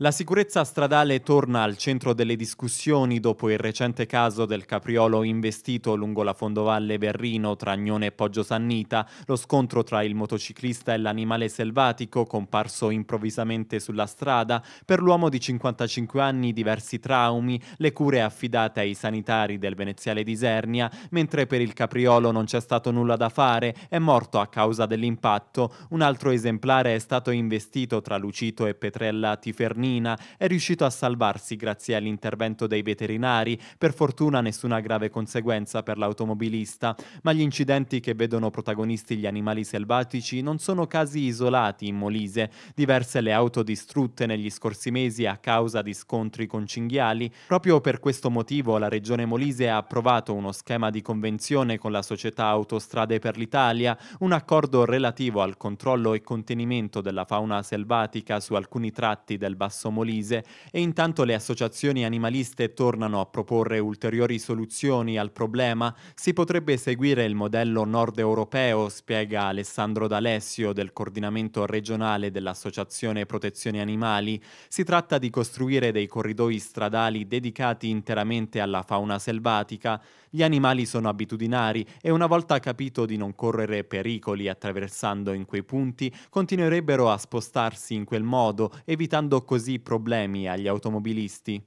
La sicurezza stradale torna al centro delle discussioni dopo il recente caso del capriolo investito lungo la fondovalle Berrino tra Agnone e Poggio Sannita, lo scontro tra il motociclista e l'animale selvatico comparso improvvisamente sulla strada, per l'uomo di 55 anni diversi traumi, le cure affidate ai sanitari del veneziale di Sernia, mentre per il capriolo non c'è stato nulla da fare, è morto a causa dell'impatto. Un altro esemplare è stato investito tra Lucito e Petrella Tifernini mina, è riuscito a salvarsi grazie all'intervento dei veterinari, per fortuna nessuna grave conseguenza per l'automobilista, ma gli incidenti che vedono protagonisti gli animali selvatici non sono casi isolati in Molise, diverse le auto distrutte negli scorsi mesi a causa di scontri con cinghiali, proprio per questo motivo la regione Molise ha approvato uno schema di convenzione con la società Autostrade per l'Italia, un accordo relativo al controllo e contenimento della fauna selvatica su alcuni tratti del Basso Sasso Molise e intanto le associazioni animaliste tornano a proporre ulteriori soluzioni al problema, si potrebbe seguire il modello nord europeo, spiega Alessandro D'Alessio del coordinamento regionale dell'Associazione Protezione Animali. Si tratta di costruire dei corridoi stradali dedicati interamente alla fauna selvatica. Gli animali sono abitudinari e una volta capito di non correre pericoli attraversando in quei punti, continuerebbero a spostarsi in quel modo, evitando così così problemi agli automobilisti?